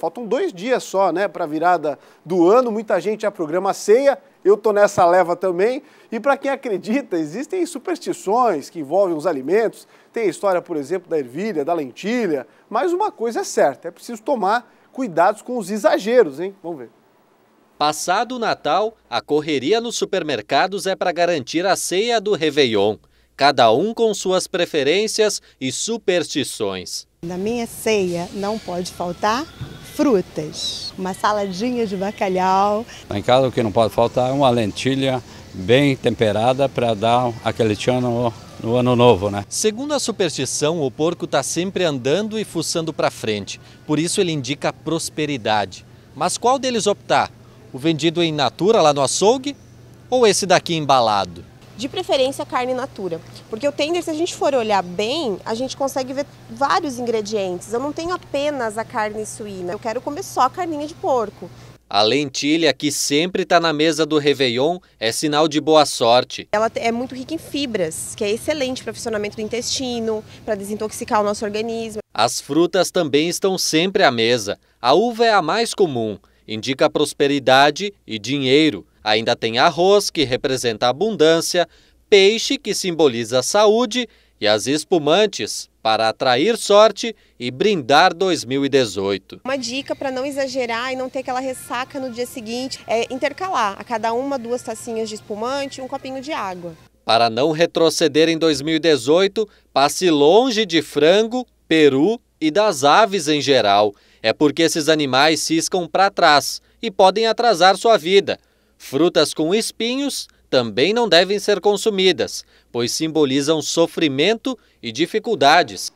Faltam dois dias só, né, para a virada do ano. Muita gente já programa ceia. Eu tô nessa leva também. E para quem acredita, existem superstições que envolvem os alimentos. Tem a história, por exemplo, da ervilha, da lentilha. Mas uma coisa é certa: é preciso tomar cuidados com os exageros, hein? Vamos ver. Passado o Natal, a correria nos supermercados é para garantir a ceia do Réveillon. Cada um com suas preferências e superstições. Na minha ceia não pode faltar frutas, uma saladinha de bacalhau. Lá em casa o que não pode faltar é uma lentilha bem temperada para dar aquele tchan no, no, ano novo, né? Segundo a superstição, o porco está sempre andando e fuçando para frente, por isso ele indica prosperidade. Mas qual deles optar? O vendido em natura lá no açougue ou esse daqui embalado? de preferência carne natura. Porque o tender, se a gente for olhar bem, a gente consegue ver vários ingredientes. Eu não tenho apenas a carne suína, eu quero comer só a carninha de porco. A lentilha que sempre está na mesa do Réveillon é sinal de boa sorte. Ela é muito rica em fibras, que é excelente para o funcionamento do intestino, para desintoxicar o nosso organismo. As frutas também estão sempre à mesa. A uva é a mais comum, indica prosperidade e dinheiro. Ainda tem arroz, que representa abundância, peixe, que simboliza saúde, e as espumantes, para atrair sorte e brindar 2018. Uma dica para não exagerar e não ter aquela ressaca no dia seguinte é intercalar a cada uma duas tacinhas de espumante e um copinho de água. Para não retroceder em 2018, passe longe de frango, peru e das aves em geral. É porque esses animais ciscam para trás e podem atrasar sua vida. Frutas com espinhos também não devem ser consumidas, pois simbolizam sofrimento e dificuldades.